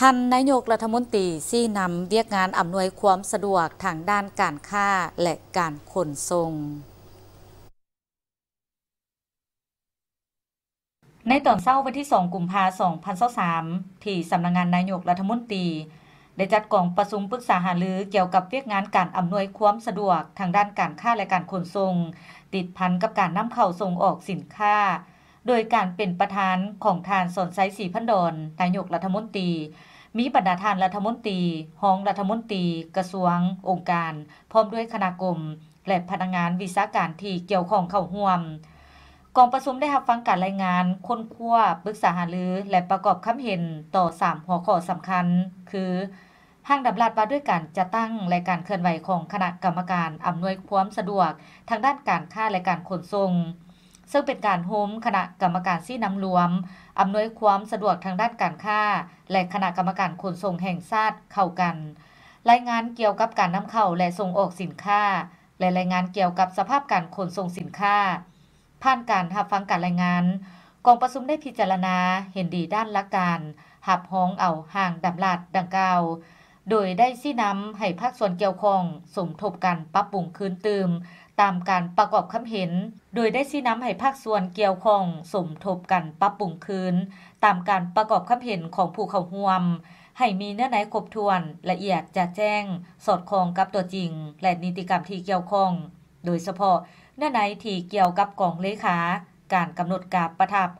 ท่านนายกรัฐมนตรีซี่นำเรียกงานอำนวยความสะดวกทางด้านการค้าและการขนส่งในตอนเช้าวันที่2กุมภาพันธ์2023ที่สำนักงงานนายกรัฐมนตรีได้จัดกองประชุมปรึกษาหารือเกี่ยวกับเรียกงานการอำนวยความสะดวกทางด้านการค้าและการขนส่งติดพันกับการนำเข้าส่งออกสินค้าโดยการเป็นประธานของทานสนไซสีพันดอนนายกรัฐมนตรี มีบรรดาทานรัฐมนตรีห้องรัฐมนตรี กระทรวง องค์การ พร้อมด้วยคณะกรมและพนักงานวิสาการที่เกี่ยวของเข้าร่วม กองประชุมได้รับฟังการรายงาน ค้นคว้าปรึกษาหารือและประกอบคำเห็นต่อ 3 หัวข้อสำคัญ คือ ห้างดับลาดว่าด้วยการจะตั้งและการเคลื่อนไหวของคณะกรรมการอำนวยความสะดวก ทางด้านการค้าและการขนส่งซึ่งเป็นการโฮมคณะกรรมการซี่นำรวม อำนวยความสะดวกทางด้านการค้าและคณะกรรมการขนส่งแห่งชาติเข้ากัน รายงานเกี่ยวกับการนำเข้าและส่งออกสินค้าและรายงานเกี่ยวกับสภาพการขนส่งสินค้า ผ่านการหับฟังการรายงาน กองประชุมได้พิจารณา เห็นดีด้านละการหับห้องเอาห่างดำลาดดังกล่าวโดยได้ซี้นำให้ ภาค ส่วนเกี่ยวข้อง สมทบกัน ปรับปรุงคืนเติมตามการประกอบคำเห็น โดยได้ซี้นำให้ภาคส่วนเกี่ยวข้อง สมทบกันปรับปรุงคืนตามการประกอบคำเห็นของ ผู้เข้าร่วม ให้มีเนื้อในครบถ้วนละเอียดจะแจ้ง สอดคล้อง กับตัวจริง และ นิติกรรมที่เกี่ยวข้อง โดยเฉพาะเนื้อในที่เกี่ยวกับกองเลขาการกำหนดการประทับ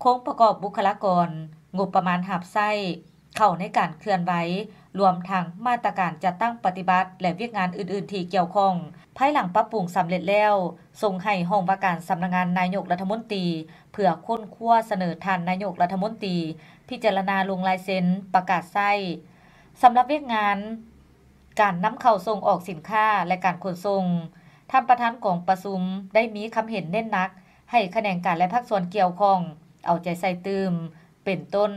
โค้งประกอบบุคลากร งบประมาณหับไส้ เข้าในการเคลื่อนไหวรวมทั้งมาตรการจัดตั้งปฏิบัติ และเวียกงานอื่นๆที่เกี่ยวข้อง ภายหลังปรับปรุงสำเร็จแล้วส่งให้ห้องว่าการสำนักงงานนายกรัฐมนตรีเพื่อค้นคว้าเสนอท่านนายกรัฐมนตรีพิจารณาลงลายเซ็นประกาศใส้สำหรับเวียกงาน การนำเข้าส่งออกสินค้าและการขนส่งท่านประธานกองประชุม ได้มีคำเห็นเน้นนัก ให้คะแนนการและภาคส่วนเกี่ยวข้อง เอาใจใส่ตืมเป็นต้น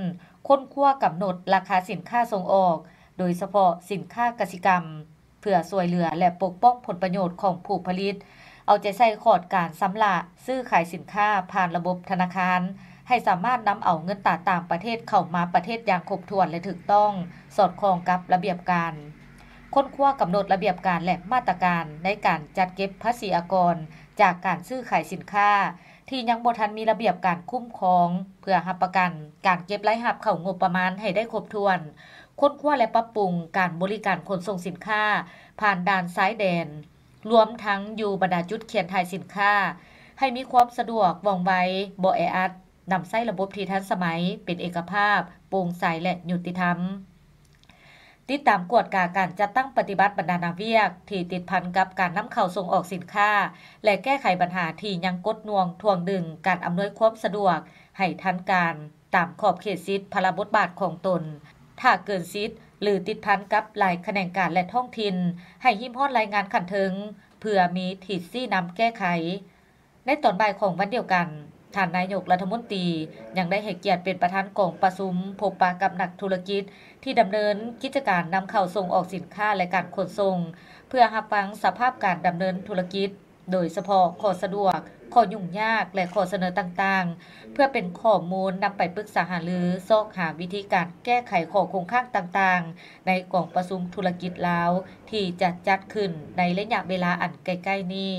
ค้นคว้ากำหนดราคาสินค้าส่งออกโดยเฉพาะสินค้ากสิกรรมเพื่อสวยเหลือและปกป้องผลประโยชน์ของผู้ผลิต เอาใจใส่ขอดการสำละซื้อขายสินค้าผ่านระบบธนาคาร ให้สามารถนำเอาเงินตาต่างประเทศเข้ามาประเทศอย่างครบถ้วนและถูกต้อง สอดคล้องกับระเบียบการ ค้นคว้ากำหนดระเบียบการและมาตรการในการจัดเก็บภาษีอากร จากการซื้อขายสินค้า ที่ยังบทันมีระเบียบการคุ้มครอง เพื่อหับประกันการเก็บรายหับเข่างบประมาณให้ได้ครบถ้วนค้นคว้าและปรับปรุงการบริการขนส่งสินค้า ผ่านด่านซ้ายแดนรวมทั้งอยู่บรรดาจุดเขียนถ่ายสินค้า ให้มีความสะดวกว่องไวบ่แออัดนำใส้ระบบที่ทันสมัยเป็นเอกภาพโปร่งใสและยุติธรรม ติดตามกวดกาการจัดตั้งปฏิบัติบรรดานาเวียก ที่ติดพันกับการนำเข้าส่งออกสินค้า และแก้ไขปัญหาที่ยังกดน่วงทวงดึงการอำนวยความสะดวกให้ทันการ ตามขอบเขตสิทธิพลบทบาทของตนถ้าเกินซิดหรือติดพันกับหลายแขนงการและท้องถิ่นให้หิมฮอนรายงานขันถึงเพื่อมีถิดซี่นำแก้ไข ในตอนบ่ายของวันเดียวกันท่านนายกรัฐมนตรี ยังได้เหุเกียรติเป็นประธานกองประชุมพบปะกับนักธุรกิจ ที่ดำเนินกิจการนำเข้าส่งออกสินค้าและการขนส่งเพื่อหักฟังสภาพการดำเนินธุรกิจ โดยเฉพาะข้อสะดวกข้อยุ่งยากและข้อเสนอต่างๆ เพื่อเป็นข้อมูลนำไปปรึกษาหารือ ซอกหาวิธีการแก้ไขข้อคงข้างต่างๆ ในกล่องประชุมธุรกิจลาวที่จะจัดขึ้นในระยะเวลาอันใกล้ๆนี้